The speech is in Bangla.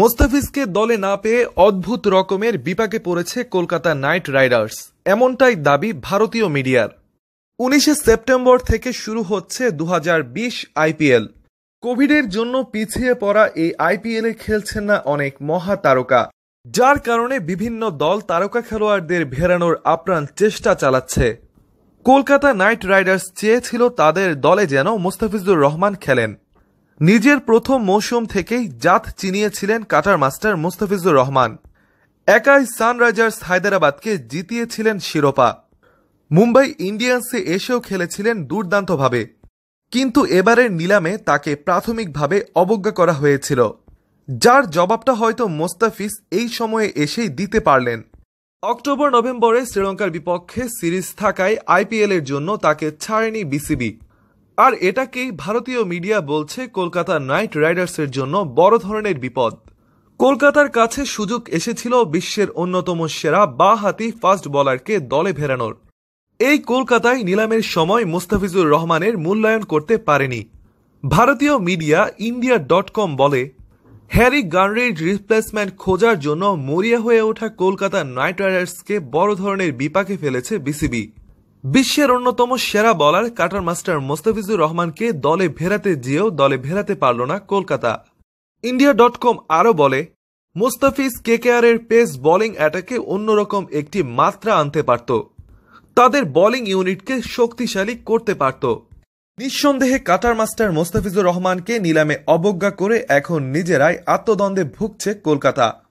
মোস্তাফিজকে দলে না পেয়ে অদ্ভুত রকমের বিপাকে পড়েছে কলকাতা নাইট রাইডার্স এমনটাই দাবি ভারতীয় মিডিয়ার উনিশে সেপ্টেম্বর থেকে শুরু হচ্ছে দু আইপিএল কোভিডের জন্য পিছিয়ে পড়া এই আইপিএলে খেলছেন না অনেক মহা তারকা যার কারণে বিভিন্ন দল তারকা খেলোয়াড়দের ভেরানোর আপ্রাণ চেষ্টা চালাচ্ছে কলকাতা নাইট রাইডার্স চেয়েছিল তাদের দলে যেন মোস্তাফিজুর রহমান খেলেন নিজের প্রথম মৌসুম থেকেই জাত চিনিয়েছিলেন কাটার মাস্টার মুস্তাফিজুর রহমান একাই সানরাইজার্স হায়দরাবাদকে জিতিয়েছিলেন শিরোপা মুম্বাই ইন্ডিয়ান্সে এসেও খেলেছিলেন দুর্দান্তভাবে কিন্তু এবারের নিলামে তাকে প্রাথমিকভাবে অবজ্ঞা করা হয়েছিল যার জবাবটা হয়তো মোস্তাফিজ এই সময়ে এসেই দিতে পারলেন অক্টোবর নভেম্বরে শ্রীলঙ্কার বিপক্ষে সিরিজ থাকায় আইপিএলের জন্য তাকে ছাড়েনি বিসিবি আর এটাকেই ভারতীয় মিডিয়া বলছে কলকাতা নাইট রাইডার্সের জন্য বড় ধরনের বিপদ কলকাতার কাছে সুযোগ এসেছিল বিশ্বের অন্যতম সেরা বা হাতি ফাস্ট বলারকে দলে ফেরানোর এই কলকাতায় নিলামের সময় মুস্তাফিজুর রহমানের মূল্যায়ন করতে পারেনি ভারতীয় মিডিয়া ইন্ডিয়া ডট কম বলে হ্যারি গানরির রিপ্লেসমেন্ট খোঁজার জন্য মরিয়া হয়ে ওঠা কলকাতা নাইট রাইডার্সকে বড় ধরনের বিপাকে ফেলেছে বিসিবি বিশ্বের অন্যতম সেরা বলার কাটার মাস্টার মোস্তাফিজুর রহমানকে দলে ভেরাতে যেও দলে ভেরাতে পারল না কলকাতা ইন্ডিয়া ডট কম আরও বলে মোস্তাফিজ কেকেআরের পেস বোলিং অ্যাটাকে অন্যরকম একটি মাত্রা আনতে পারত তাদের বোলিং ইউনিটকে শক্তিশালী করতে পারত নিঃসন্দেহে কাটার মাস্টার মোস্তাফিজুর রহমানকে নিলামে অবজ্ঞা করে এখন নিজেরাই আত্মদ্বন্দ্বে ভুগছে কলকাতা